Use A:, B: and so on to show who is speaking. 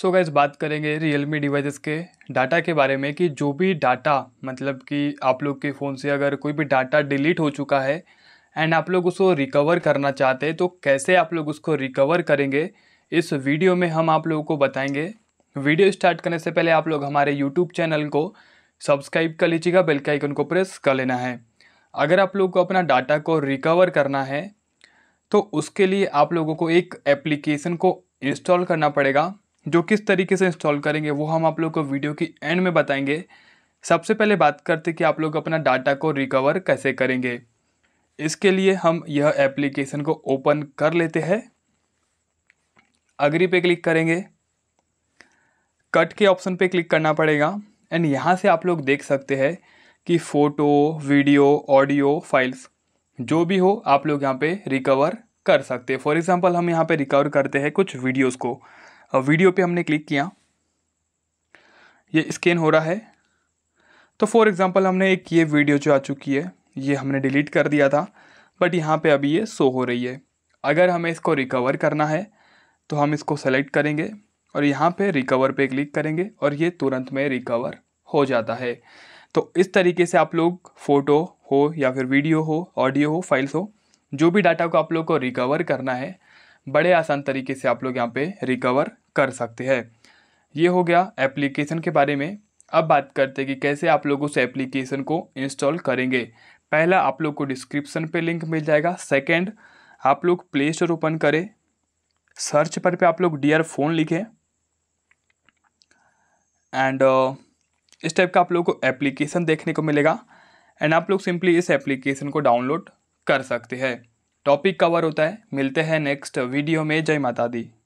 A: सो so guys बात करेंगे Realme devices के डाटा के बारे में कि जो भी डाटा मतलब कि आप लोग के फ़ोन से अगर कोई भी डाटा डिलीट हो चुका है एंड आप लोग उसको रिकवर करना चाहते हैं तो कैसे आप लोग उसको रिकवर करेंगे इस वीडियो में हम आप लोगों को बताएंगे वीडियो स्टार्ट करने से पहले आप लोग हमारे यूट्यूब चैनल को सब्सक्राइब कर लीजिएगा बेल के आइकन को प्रेस कर लेना है अगर आप लोग को अपना डाटा को रिकवर करना है तो उसके लिए आप लोगों को एक एप्लीकेशन को इंस्टॉल करना पड़ेगा जो किस तरीके से इंस्टॉल करेंगे वो हम आप लोग को वीडियो की एंड में बताएंगे सबसे पहले बात करते कि आप लोग अपना डाटा को रिकवर कैसे करेंगे इसके लिए हम यह एप्लीकेशन को ओपन कर लेते हैं अग्री पे क्लिक करेंगे कट के ऑप्शन पे क्लिक करना पड़ेगा एंड यहाँ से आप लोग देख सकते हैं कि फ़ोटो वीडियो ऑडियो फाइल्स जो भी हो आप लोग यहाँ पे रिकवर कर सकते हैं फॉर एग्ज़ाम्पल हम यहाँ पे रिकवर करते हैं कुछ वीडियोस को वीडियो पे हमने क्लिक किया ये स्कैन हो रहा है तो फॉर एग्ज़ाम्पल हमने एक ये वीडियो जो आ चुकी है ये हमने डिलीट कर दिया था बट यहाँ पे अभी ये शो हो रही है अगर हमें इसको रिकवर करना है तो हम इसको सेलेक्ट करेंगे और यहाँ पे रिकवर पे क्लिक करेंगे और ये तुरंत में रिकवर हो जाता है तो इस तरीके से आप लोग फ़ोटो हो या फिर वीडियो हो ऑडियो हो फाइल्स हो जो भी डाटा को आप लोग को रिकवर करना है बड़े आसान तरीके से आप लोग यहाँ पे रिकवर कर सकते हैं ये हो गया एप्लीकेशन के बारे में अब बात करते हैं कि कैसे आप लोग उस एप्लीकेशन को इंस्टॉल करेंगे पहला आप लोग को डिस्क्रिप्शन पे लिंक मिल जाएगा सेकंड आप लोग प्ले स्टोर ओपन करें सर्च पर पे आप लोग डी आर फोन लिखें एंड uh, इस टाइप का आप लोग को एप्लीकेशन देखने को मिलेगा एंड आप लोग सिंपली इस एप्लीकेशन को डाउनलोड कर सकते हैं टॉपिक कवर होता है मिलते हैं नेक्स्ट वीडियो में जय माता दी